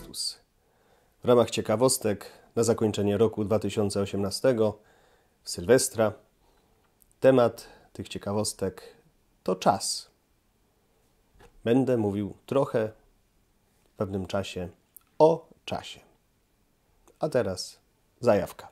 Chrystus. W ramach ciekawostek na zakończenie roku 2018 w Sylwestra temat tych ciekawostek to czas. Będę mówił trochę w pewnym czasie o czasie. A teraz zajawka.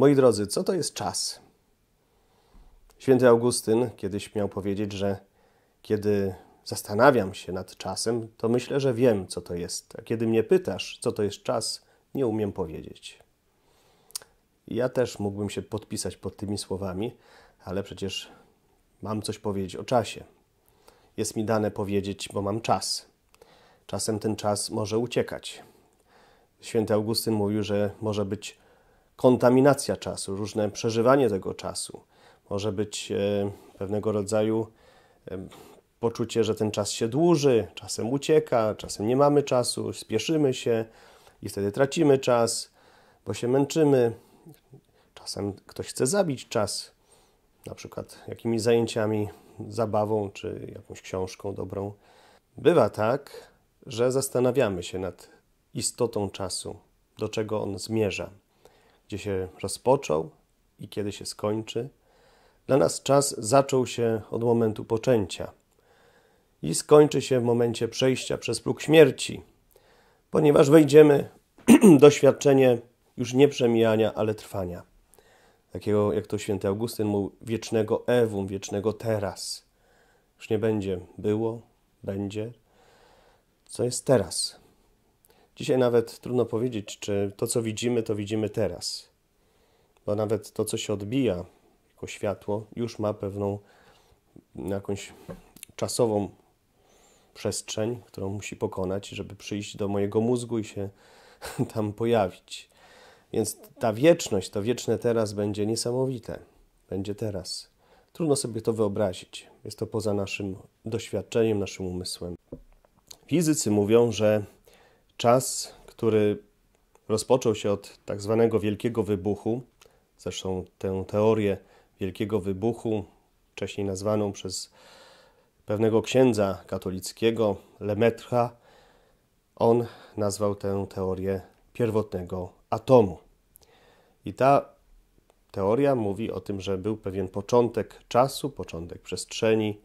Moi drodzy, co to jest czas? Święty Augustyn kiedyś miał powiedzieć, że kiedy zastanawiam się nad czasem, to myślę, że wiem, co to jest. A kiedy mnie pytasz, co to jest czas, nie umiem powiedzieć. Ja też mógłbym się podpisać pod tymi słowami, ale przecież mam coś powiedzieć o czasie. Jest mi dane powiedzieć, bo mam czas. Czasem ten czas może uciekać. Święty Augustyn mówił, że może być kontaminacja czasu, różne przeżywanie tego czasu. Może być e, pewnego rodzaju e, poczucie, że ten czas się dłuży, czasem ucieka, czasem nie mamy czasu, spieszymy się i wtedy tracimy czas, bo się męczymy. Czasem ktoś chce zabić czas, na przykład jakimiś zajęciami, zabawą czy jakąś książką dobrą. Bywa tak, że zastanawiamy się nad istotą czasu, do czego on zmierza gdzie się rozpoczął i kiedy się skończy. Dla nas czas zaczął się od momentu poczęcia i skończy się w momencie przejścia przez próg śmierci, ponieważ wejdziemy doświadczenie już nie przemijania, ale trwania. Takiego, jak to święty Augustyn mówił, wiecznego ewum, wiecznego teraz. Już nie będzie było, będzie, co jest teraz. Dzisiaj nawet trudno powiedzieć, czy to, co widzimy, to widzimy teraz. Bo nawet to, co się odbija jako światło, już ma pewną jakąś czasową przestrzeń, którą musi pokonać, żeby przyjść do mojego mózgu i się tam pojawić. Więc ta wieczność, to wieczne teraz będzie niesamowite. Będzie teraz. Trudno sobie to wyobrazić. Jest to poza naszym doświadczeniem, naszym umysłem. Fizycy mówią, że czas, który rozpoczął się od tak zwanego Wielkiego Wybuchu. Zresztą tę teorię Wielkiego Wybuchu, wcześniej nazwaną przez pewnego księdza katolickiego, Lemaitre, on nazwał tę teorię pierwotnego atomu. I ta teoria mówi o tym, że był pewien początek czasu, początek przestrzeni,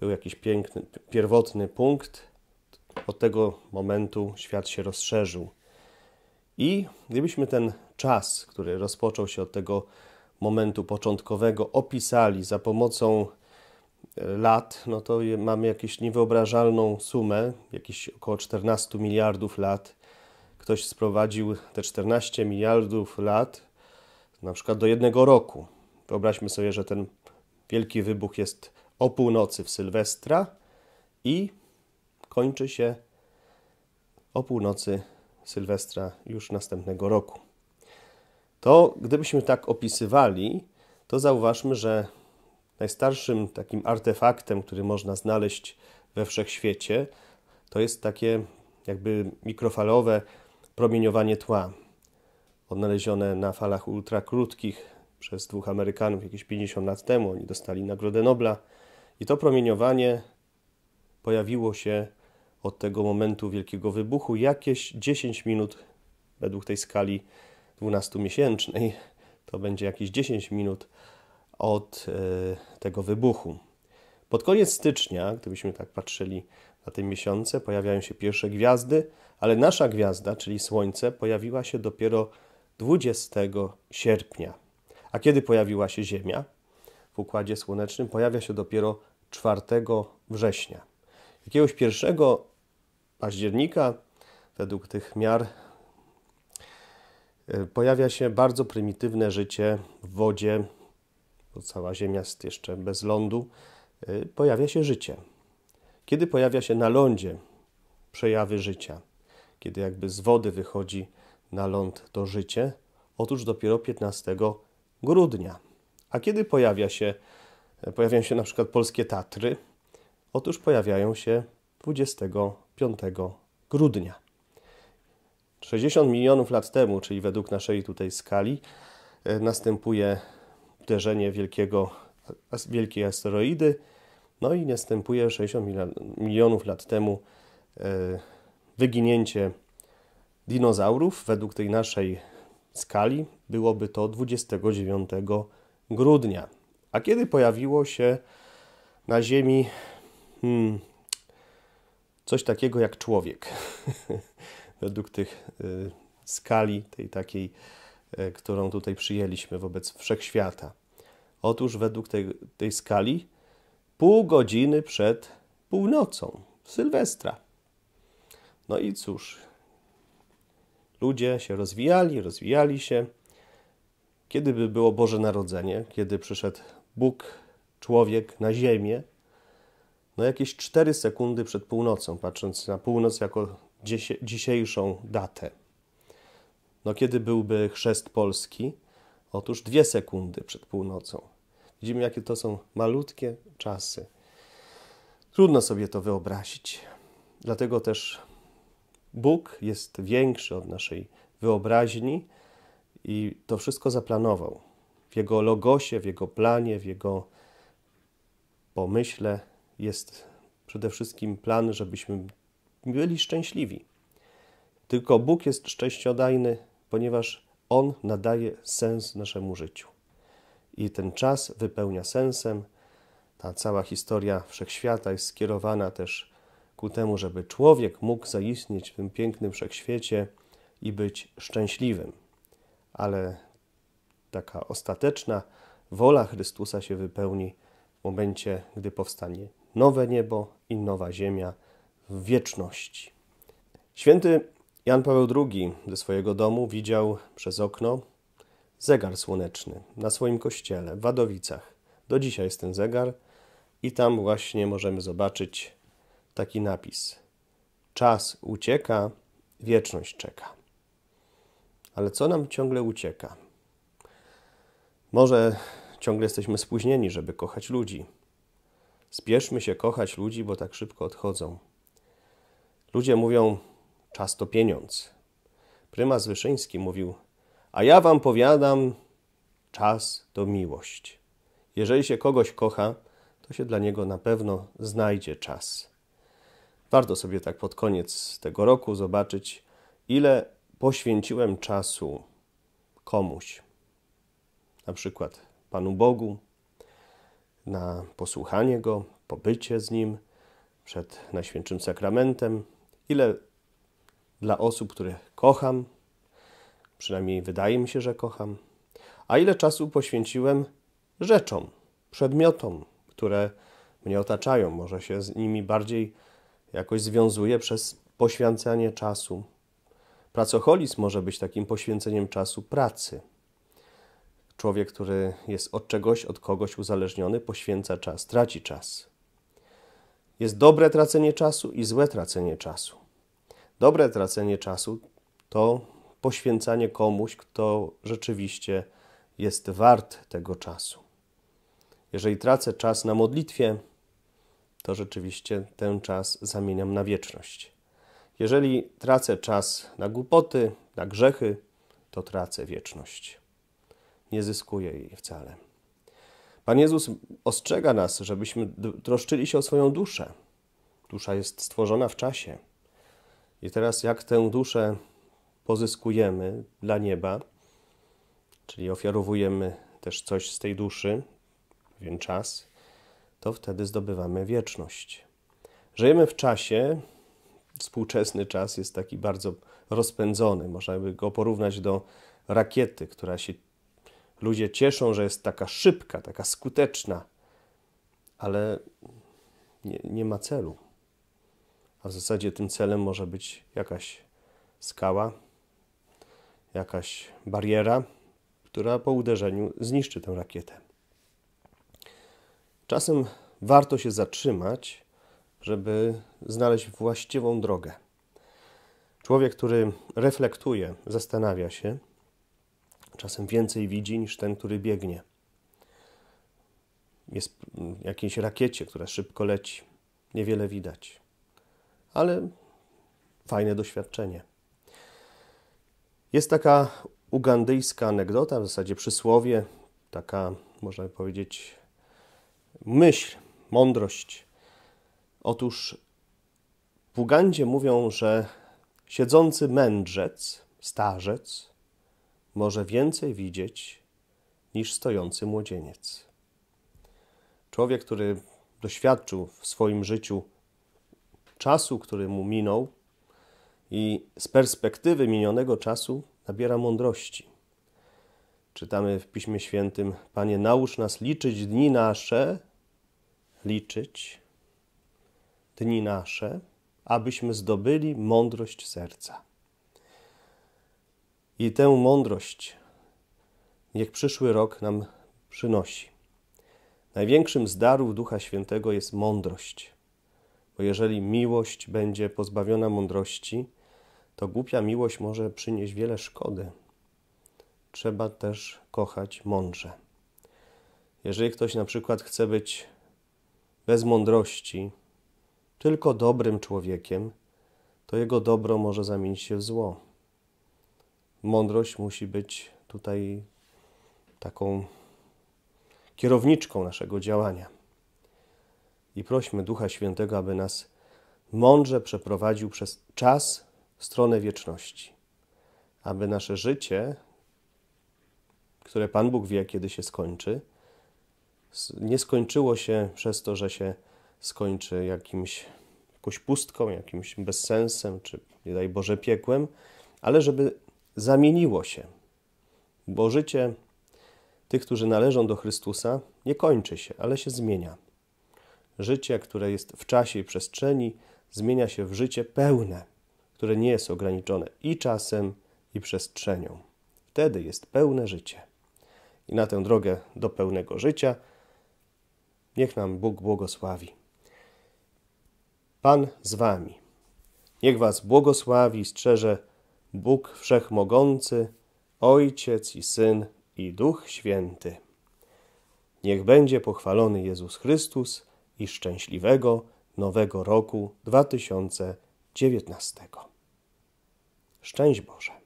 był jakiś piękny, pierwotny punkt, od tego momentu świat się rozszerzył. I gdybyśmy ten czas, który rozpoczął się od tego momentu początkowego, opisali za pomocą e, lat, no to mamy jakąś niewyobrażalną sumę, jakieś około 14 miliardów lat. Ktoś sprowadził te 14 miliardów lat na przykład do jednego roku. Wyobraźmy sobie, że ten wielki wybuch jest o północy w Sylwestra i kończy się o północy Sylwestra już następnego roku. To gdybyśmy tak opisywali, to zauważmy, że najstarszym takim artefaktem, który można znaleźć we wszechświecie, to jest takie jakby mikrofalowe promieniowanie tła, odnalezione na falach ultrakrótkich przez dwóch Amerykanów jakieś 50 lat temu. Oni dostali Nagrodę Nobla i to promieniowanie pojawiło się od tego momentu wielkiego wybuchu jakieś 10 minut według tej skali 12-miesięcznej. To będzie jakieś 10 minut od e, tego wybuchu. Pod koniec stycznia, gdybyśmy tak patrzyli na te miesiące, pojawiają się pierwsze gwiazdy, ale nasza gwiazda, czyli Słońce, pojawiła się dopiero 20 sierpnia. A kiedy pojawiła się Ziemia w Układzie Słonecznym? Pojawia się dopiero 4 września. Jakiegoś pierwszego października, według tych miar, y, pojawia się bardzo prymitywne życie w wodzie, bo cała Ziemia jest jeszcze bez lądu, y, pojawia się życie. Kiedy pojawia się na lądzie przejawy życia, kiedy jakby z wody wychodzi na ląd to życie, otóż dopiero 15 grudnia. A kiedy pojawia się, y, pojawiają się na przykład polskie Tatry, otóż pojawiają się 20 5 grudnia. 60 milionów lat temu, czyli według naszej tutaj skali, e, następuje uderzenie wielkiego, wielkiej asteroidy, no i następuje 60 milionów lat temu e, wyginięcie dinozaurów. Według tej naszej skali byłoby to 29 grudnia. A kiedy pojawiło się na Ziemi hmm, coś takiego jak człowiek. Według tych y, skali, tej takiej, y, którą tutaj przyjęliśmy wobec wszechświata. Otóż według tej, tej skali pół godziny przed północą Sylwestra. No i cóż, ludzie się rozwijali, rozwijali się. Kiedy by było Boże Narodzenie, kiedy przyszedł Bóg, człowiek na ziemię, no jakieś 4 sekundy przed północą, patrząc na północ jako dzisiejszą datę. No kiedy byłby chrzest Polski? Otóż 2 sekundy przed północą. Widzimy, jakie to są malutkie czasy. Trudno sobie to wyobrazić. Dlatego też Bóg jest większy od naszej wyobraźni i to wszystko zaplanował. W Jego logosie, w Jego planie, w Jego pomyśle, jest przede wszystkim plan, żebyśmy byli szczęśliwi. Tylko Bóg jest szczęściodajny, ponieważ On nadaje sens naszemu życiu. I ten czas wypełnia sensem. Ta cała historia wszechświata jest skierowana też ku temu, żeby człowiek mógł zaistnieć w tym pięknym wszechświecie i być szczęśliwym. Ale taka ostateczna wola Chrystusa się wypełni w momencie, gdy powstanie nowe niebo i nowa ziemia w wieczności. Święty Jan Paweł II ze swojego domu widział przez okno zegar słoneczny na swoim kościele w Wadowicach. Do dzisiaj jest ten zegar i tam właśnie możemy zobaczyć taki napis. Czas ucieka, wieczność czeka. Ale co nam ciągle ucieka? Może ciągle jesteśmy spóźnieni, żeby kochać ludzi, Spieszmy się kochać ludzi, bo tak szybko odchodzą. Ludzie mówią, czas to pieniądz. Prymas Wyszyński mówił, a ja wam powiadam, czas to miłość. Jeżeli się kogoś kocha, to się dla niego na pewno znajdzie czas. Warto sobie tak pod koniec tego roku zobaczyć, ile poświęciłem czasu komuś, na przykład Panu Bogu, na posłuchanie Go, pobycie z Nim przed Najświętszym Sakramentem, ile dla osób, których kocham, przynajmniej wydaje mi się, że kocham, a ile czasu poświęciłem rzeczom, przedmiotom, które mnie otaczają. Może się z nimi bardziej jakoś związuje przez poświęcanie czasu. Pracocholizm może być takim poświęceniem czasu pracy. Człowiek, który jest od czegoś, od kogoś uzależniony, poświęca czas, traci czas. Jest dobre tracenie czasu i złe tracenie czasu. Dobre tracenie czasu to poświęcanie komuś, kto rzeczywiście jest wart tego czasu. Jeżeli tracę czas na modlitwie, to rzeczywiście ten czas zamieniam na wieczność. Jeżeli tracę czas na głupoty, na grzechy, to tracę wieczność nie zyskuje jej wcale. Pan Jezus ostrzega nas, żebyśmy troszczyli się o swoją duszę. Dusza jest stworzona w czasie. I teraz, jak tę duszę pozyskujemy dla nieba, czyli ofiarowujemy też coś z tej duszy, pewien czas, to wtedy zdobywamy wieczność. Żyjemy w czasie, współczesny czas jest taki bardzo rozpędzony. Można by go porównać do rakiety, która się Ludzie cieszą, że jest taka szybka, taka skuteczna, ale nie, nie ma celu. A w zasadzie tym celem może być jakaś skała, jakaś bariera, która po uderzeniu zniszczy tę rakietę. Czasem warto się zatrzymać, żeby znaleźć właściwą drogę. Człowiek, który reflektuje, zastanawia się, Czasem więcej widzi niż ten, który biegnie. Jest w jakiejś rakiecie, która szybko leci. Niewiele widać, ale fajne doświadczenie. Jest taka ugandyjska anegdota, w zasadzie przysłowie, taka, można powiedzieć, myśl, mądrość. Otóż w Ugandzie mówią, że siedzący mędrzec, starzec, może więcej widzieć niż stojący młodzieniec. Człowiek, który doświadczył w swoim życiu czasu, który mu minął, i z perspektywy minionego czasu nabiera mądrości. Czytamy w Piśmie Świętym: Panie, naucz nas liczyć dni nasze, liczyć dni nasze, abyśmy zdobyli mądrość serca i tę mądrość niech przyszły rok nam przynosi. Największym z darów Ducha Świętego jest mądrość, bo jeżeli miłość będzie pozbawiona mądrości, to głupia miłość może przynieść wiele szkody. Trzeba też kochać mądrze. Jeżeli ktoś na przykład chce być bez mądrości, tylko dobrym człowiekiem, to jego dobro może zamienić się w zło mądrość musi być tutaj taką kierowniczką naszego działania. I prośmy Ducha Świętego, aby nas mądrze przeprowadził przez czas w stronę wieczności, aby nasze życie, które Pan Bóg wie, kiedy się skończy, nie skończyło się przez to, że się skończy jakimś, jakąś pustką, jakimś bezsensem, czy nie daj Boże piekłem, ale żeby zamieniło się, bo życie tych, którzy należą do Chrystusa, nie kończy się, ale się zmienia. Życie, które jest w czasie i przestrzeni, zmienia się w życie pełne, które nie jest ograniczone i czasem, i przestrzenią. Wtedy jest pełne życie. I na tę drogę do pełnego życia niech nam Bóg błogosławi. Pan z Wami. Niech Was błogosławi, strzeże Bóg Wszechmogący, Ojciec i Syn i Duch Święty. Niech będzie pochwalony Jezus Chrystus i szczęśliwego Nowego Roku 2019. Szczęść Boże!